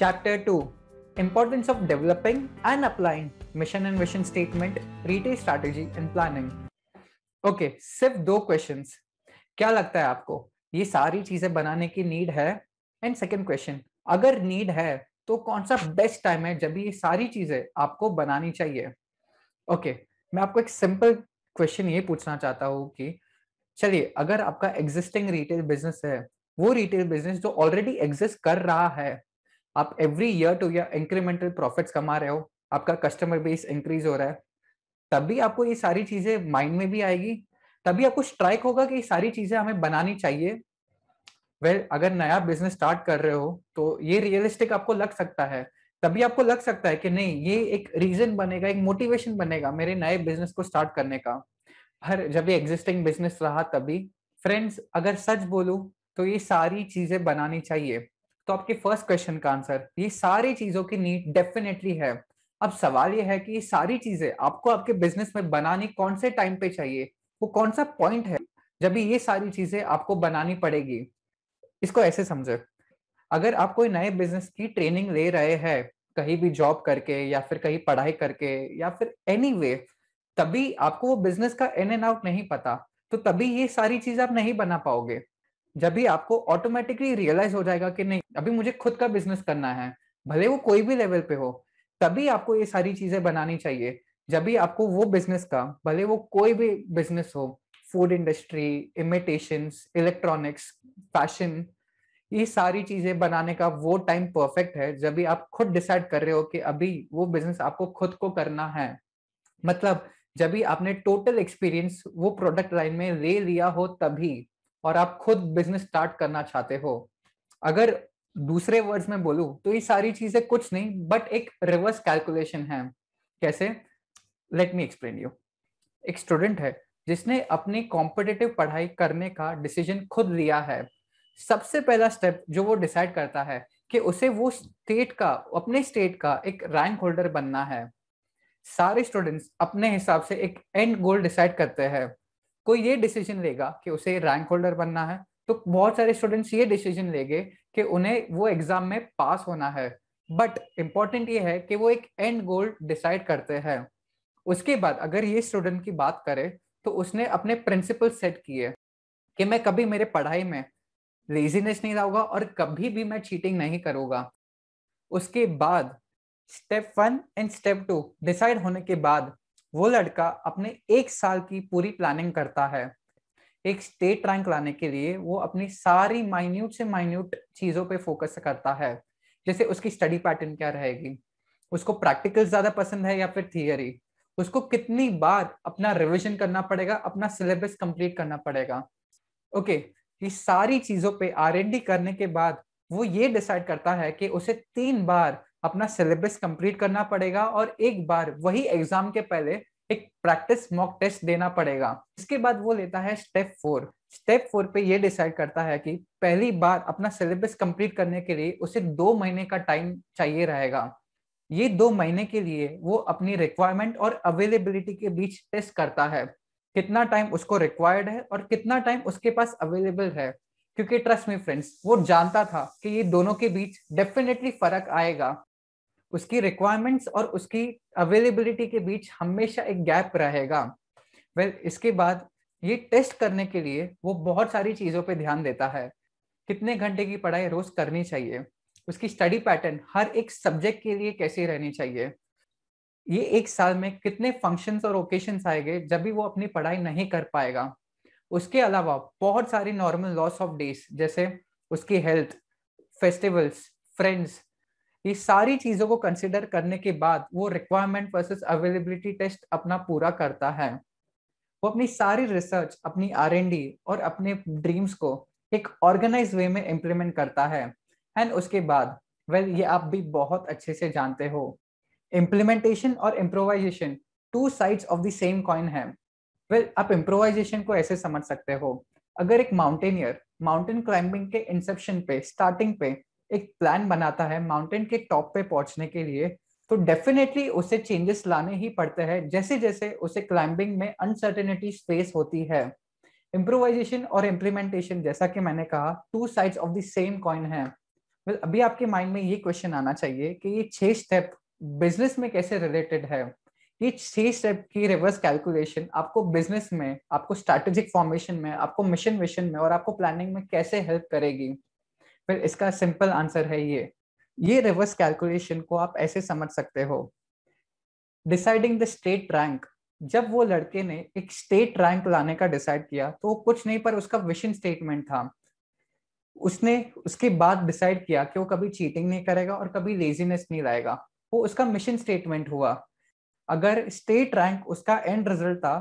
Chapter 2 Importance of Developing and Applying Mission and Vision Statement, Retail Strategy and Planning. Okay सिर्फ दो question क्या लगता है आपको ये सारी चीजें बनाने की नीड है एंड सेकेंड क्वेश्चन अगर नीड है तो कौन सा बेस्ट टाइम है जब ये सारी चीजें आपको बनानी चाहिए ओके मैं आपको एक सिंपल क्वेश्चन ये पूछना चाहता हूँ कि चलिए अगर आपका एग्जिस्टिंग रिटेल बिजनेस है वो रिटेल बिजनेस जो ऑलरेडी एग्जिस्ट कर रहा है आप every year to year incremental profits कमा रहे हो आपका कस्टमर बेस इंक्रीज हो रहा है तभी आपको ये सारी चीजें माइंड में भी आएगी तभी आपको स्ट्राइक होगा कि ये सारी चीजें हमें बनानी चाहिए वेल well, अगर नया बिजनेस स्टार्ट कर रहे हो तो ये रियलिस्टिक आपको लग सकता है तभी आपको लग सकता है कि नहीं ये एक रीजन बनेगा एक मोटिवेशन बनेगा मेरे नए बिजनेस को स्टार्ट करने का हर जब ये एग्जिस्टिंग बिजनेस रहा तभी फ्रेंड्स अगर सच बोलू तो ये सारी चीजें बनानी चाहिए तो आपके फर्स्ट क्वेश्चन का आंसर ये सारी चीजों की नीड डेफिनेटली है अब सवाल ये है कि ये सारी चीजें आपको आपके बिजनेस में बनानी कौन से टाइम पे चाहिए वो कौन सा पॉइंट है जब ये सारी चीजें आपको बनानी पड़ेगी इसको ऐसे समझे अगर आप कोई नए बिजनेस की ट्रेनिंग ले रहे हैं कहीं भी जॉब करके या फिर कहीं पढ़ाई करके या फिर एनी anyway, तभी आपको वो बिजनेस का एन एंड आउट नहीं पता तो तभी ये सारी चीज आप नहीं बना पाओगे जब भी आपको ऑटोमेटिकली रियलाइज हो जाएगा कि नहीं अभी मुझे खुद का बिजनेस करना है भले वो कोई भी लेवल पे हो तभी आपको ये सारी चीजें बनानी चाहिए जब भी आपको वो बिजनेस का भले वो कोई भी बिजनेस हो food industry imitation electronics fashion ये सारी चीजें बनाने का वो टाइम परफेक्ट है जब भी आप खुद डिसाइड कर रहे हो कि अभी वो बिजनेस आपको खुद को करना है मतलब जब भी आपने टोटल एक्सपीरियंस वो प्रोडक्ट लाइन में ले लिया हो तभी और आप खुद बिजनेस स्टार्ट करना चाहते हो अगर दूसरे वर्ड्स में बोलू तो ये सारी चीजें कुछ नहीं बट एक रिवर्स कैलकुलेशन है कैसे लेट मी एक्सप्लेन यू एक स्टूडेंट है जिसने अपनी कॉम्पिटेटिव पढ़ाई करने का डिसीजन खुद लिया है सबसे पहला स्टेप जो वो डिसाइड करता है कि उसे वो स्टेट का अपने स्टेट का एक रैंक होल्डर बनना है सारे स्टूडेंट्स अपने हिसाब से एक एंड गोल डिसाइड करते हैं कोई ये डिसीजन लेगा कि उसे रैंक होल्डर बनना है तो बहुत सारे स्टूडेंट्स ये डिसीजन लेंगे कि उन्हें वो एग्जाम में पास होना है बट इम्पॉर्टेंट ये है कि वो एक एंड गोल डिसाइड करते हैं उसके बाद अगर ये स्टूडेंट की बात करें तो उसने अपने प्रिंसिपल सेट किए कि मैं कभी मेरे पढ़ाई में लेजीनेस नहीं लाऊंगा और कभी भी मैं चीटिंग नहीं करूँगा उसके बाद step one and step two decide होने के बाद वो लड़का अपने एक साल की पूरी प्लानिंग करता है एक स्टेट रैंक लाने के लिए वो अपनी सारी माइन्यूट से माइन्यूट चीज़ों पे फोकस करता है जैसे उसकी स्टडी पैटर्न क्या रहेगी उसको प्रैक्टिकल ज़्यादा पसंद है या फिर थियरी उसको कितनी बार अपना रिविजन करना पड़ेगा अपना सिलेबस कंप्लीट करना पड़ेगा ओके ये सारी चीज़ों पे आर करने के बाद वो ये डिसाइड करता है कि उसे तीन बार अपना सिलेबस कंप्लीट करना पड़ेगा और एक बार वही एग्जाम के पहले एक प्रैक्टिस मॉक टेस्ट देना पड़ेगा इसके बाद वो लेता है स्टेप फोर स्टेप फोर पे ये डिसाइड करता है कि पहली बार अपना सिलेबस कंप्लीट करने के लिए उसे दो महीने का टाइम चाहिए रहेगा ये दो महीने के लिए वो अपनी रिक्वायरमेंट और अवेलेबिलिटी के बीच टेस्ट करता है कितना टाइम उसको रिक्वायर्ड है और कितना टाइम उसके पास अवेलेबल है क्योंकि ट्रस्ट मी फ्रेंड्स वो जानता था कि ये दोनों के बीच डेफिनेटली फर्क आएगा उसकी रिक्वायरमेंट्स और उसकी अवेलेबिलिटी के बीच हमेशा एक गैप रहेगा वेल well, इसके बाद ये टेस्ट करने के लिए वो बहुत सारी चीज़ों पे ध्यान देता है कितने घंटे की पढ़ाई रोज करनी चाहिए उसकी स्टडी पैटर्न हर एक सब्जेक्ट के लिए कैसी रहनी चाहिए ये एक साल में कितने फंक्शंस और ओकेशन आएंगे जब भी वो अपनी पढ़ाई नहीं कर पाएगा उसके अलावा बहुत सारी नॉर्मल लॉस ऑफ डेज जैसे उसकी हेल्थ फेस्टिवल्स फ्रेंड्स ये सारी चीजों को कंसिडर करने के बाद वो रिक्वायरमेंट वर्सेस अवेलेबिलिटी टेस्ट अपना पूरा करता है वो अपनी सारी रिसर्च अपनी आर और अपने ड्रीम्स को एक ऑर्गेनाइज वे में इम्प्लीमेंट करता है एंड उसके बाद वेल well, ये आप भी बहुत अच्छे से जानते हो इम्प्लीमेंटेशन और improvisation two sides of the same coin है वेल well, आप इम्प्रोवाइजेशन को ऐसे समझ सकते हो अगर एक माउंटेनियर माउंटेन क्लाइंबिंग के इंसेप्शन पे स्टार्टिंग पे एक प्लान बनाता है माउंटेन के टॉप पे पहुंचने के लिए तो डेफिनेटली उसे चेंजेस लाने ही पड़ते हैं जैसे जैसे उसे क्लाइंबिंग में अनसर्टेनिटी स्पेस होती है इम्प्रोवाइजेशन और इम्प्लीमेंटेशन जैसा कि मैंने कहा two sides of the same coin है well, अभी आपके माइंड में ये क्वेश्चन आना चाहिए कि ये छह स्टेप बिजनेस में कैसे रिलेटेड है ये छह स्टेप की रिवर्स कैलकुलेशन आपको बिजनेस में आपको स्ट्रेटेजिक फॉर्मेशन में आपको मिशन विशन में और आपको प्लानिंग में कैसे हेल्प करेगी फिर इसका सिंपल आंसर है ये ये रिवर्स कैलकुलेशन को आप ऐसे समझ सकते हो डिसाइडिंग द स्टेट रैंक जब वो लड़के ने एक स्टेट रैंक लाने का डिसाइड किया तो कुछ नहीं पर उसका विशन स्टेटमेंट था उसने उसके बाद डिसाइड किया कि वो कभी चीटिंग नहीं करेगा और कभी लेजीनेस नहीं लाएगा वो उसका मिशन स्टेटमेंट हुआ अगर स्टेट रैंक उसका एंड रिजल्ट था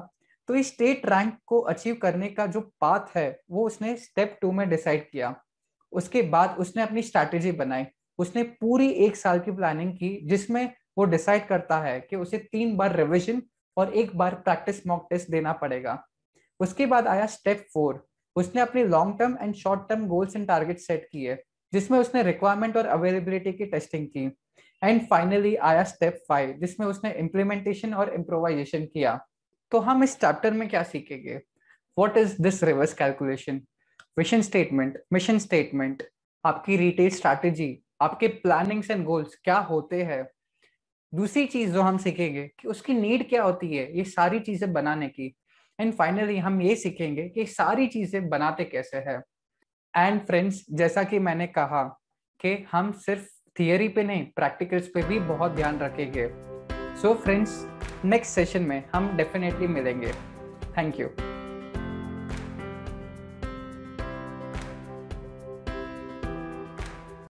तो इस स्टेट रैंक को अचीव करने का जो पाथ है वो उसने स्टेप टू में डिसाइड किया उसके बाद उसने अपनी स्ट्रैटेजी बनाई उसने पूरी एक साल की प्लानिंग की जिसमें वो डिसाइड करता है कि उसे तीन बार रिविजन और एक बार प्रैक्टिस मॉक टेस्ट देना पड़ेगा उसके बाद आया स्टेप फोर उसने अपने long term and short term goals and target set किए जिसमें उसने रिक्वायरमेंट और अवेलेबिलिटी की टेस्टिंग की एंड फाइनली आया स्टेप फाइव जिसमें उसने इम्प्लीमेंटेशन और इम्प्रोवाइजेशन किया तो हम इस चैप्टर में क्या सीखेंगे what is this reverse calculation vision statement mission statement आपकी रिटेल स्ट्रैटेजी आपके प्लानिंग्स एंड गोल्स क्या होते हैं दूसरी चीज जो हम सीखेंगे कि उसकी नीड क्या होती है ये सारी चीजें बनाने की एंड फाइनली हम ये सीखेंगे कि सारी चीजें बनाते कैसे है एंड फ्रेंड्स जैसा कि मैंने कहा कि हम सिर्फ थियोरी पे नहीं प्रैक्टिकल्स पे भी बहुत ध्यान रखेंगे सो फ्रेंड्स नेक्स्ट सेशन में हम डेफिनेटली मिलेंगे थैंक यू